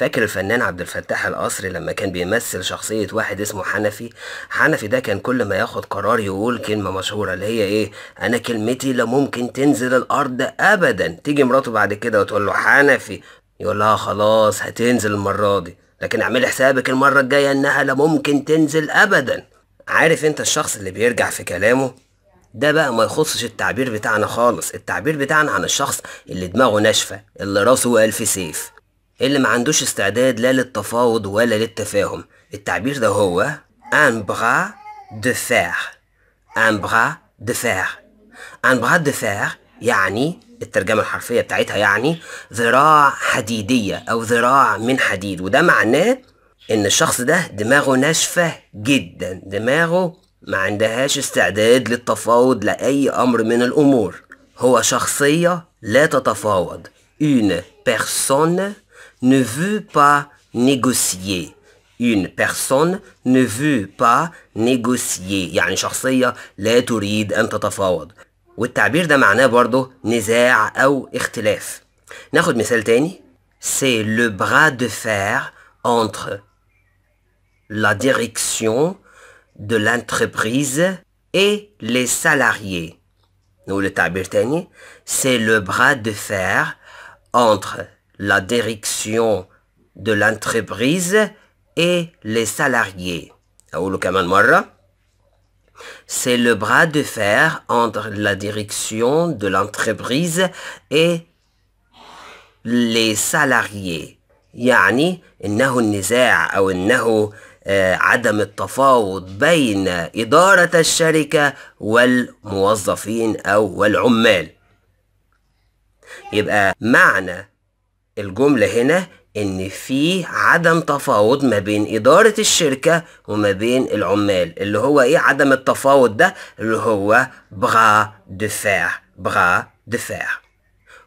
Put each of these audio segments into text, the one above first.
فاكر الفنان عبد الفتاح القصري لما كان بيمثل شخصية واحد اسمه حنفي حنفي ده كان كل ما ياخد قرار يقول كلمة مشهورة اللي هي ايه انا كلمتي لا ممكن تنزل الارض ابدا تيجي مراته بعد كده وتقول له حنفي يقول لها خلاص هتنزل المرة دي لكن اعملي حسابك المرة الجاية انها لا ممكن تنزل ابدا عارف انت الشخص اللي بيرجع في كلامه ده بقى ما يخصش التعبير بتاعنا خالص التعبير بتاعنا عن الشخص اللي دماغه ناشفة اللي راسه ألف سيف اللي ما عندوش استعداد لا للتفاوض ولا للتفاهم التعبير ده هو ان برا دو فير ان برا دو فير ان برا دو فير يعني الترجمة الحرفية بتاعتها يعني ذراع حديدية أو ذراع من حديد وده معناه إن الشخص ده دماغه ناشفة جدا دماغه ما عندهاش استعداد للتفاوض لأي أمر من الأمور هو شخصية لا تتفاوض une personne ne veut pas négocier. Une personne ne veut pas négocier يعني شخصية لا تريد أن تتفاوض والتعبير ده معناه برضه نزاع أو اختلاف ناخد مثال تاني C'est le bras de fer entre la direction de l'entreprise et les salariés. نقول التعبير تاني C'est le bras de fer entre la direction de l'entreprise et les salariés. C'est le bras de fer entre la direction de l'entreprise et les salariés. يعني إنه النزاع أو إنه عدم التفاوض بين إدارة الشركة والموظفين أو والعمال يبقى معنى الجملة هنا إن في عدم تفاوض ما بين إدارة الشركة وما بين العمال اللي هو إيه عدم التفاوض ده اللي هو بغا دفاع بغا دفاع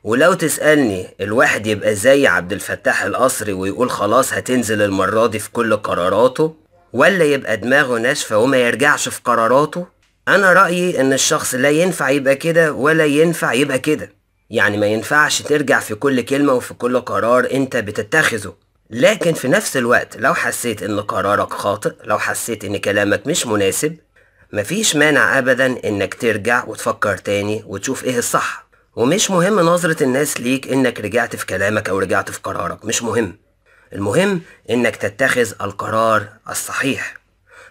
ولو تسألني الواحد يبقى زي عبد الفتاح القصري ويقول خلاص هتنزل المرة دي في كل قراراته ولا يبقى دماغه ناشفة وما يرجعش في قراراته أنا رأيي إن الشخص لا ينفع يبقى كده ولا ينفع يبقى كده يعني ما ينفعش ترجع في كل كلمة وفي كل قرار انت بتتخذه لكن في نفس الوقت لو حسيت ان قرارك خاطئ لو حسيت ان كلامك مش مناسب مفيش مانع ابدا انك ترجع وتفكر تاني وتشوف ايه الصح ومش مهم نظرة الناس ليك انك رجعت في كلامك او رجعت في قرارك مش مهم المهم انك تتخذ القرار الصحيح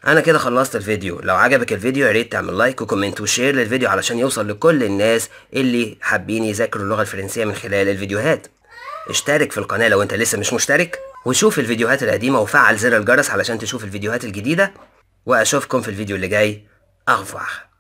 انا كده خلصت الفيديو لو عجبك الفيديو يا ريت تعمل لايك وكومنت وشير للفيديو علشان يوصل لكل الناس اللي حابين يذاكروا اللغه الفرنسيه من خلال الفيديوهات اشترك في القناه لو انت لسه مش مشترك وشوف الفيديوهات القديمه وفعل زر الجرس علشان تشوف الفيديوهات الجديده واشوفكم في الفيديو اللي جاي أغفوح.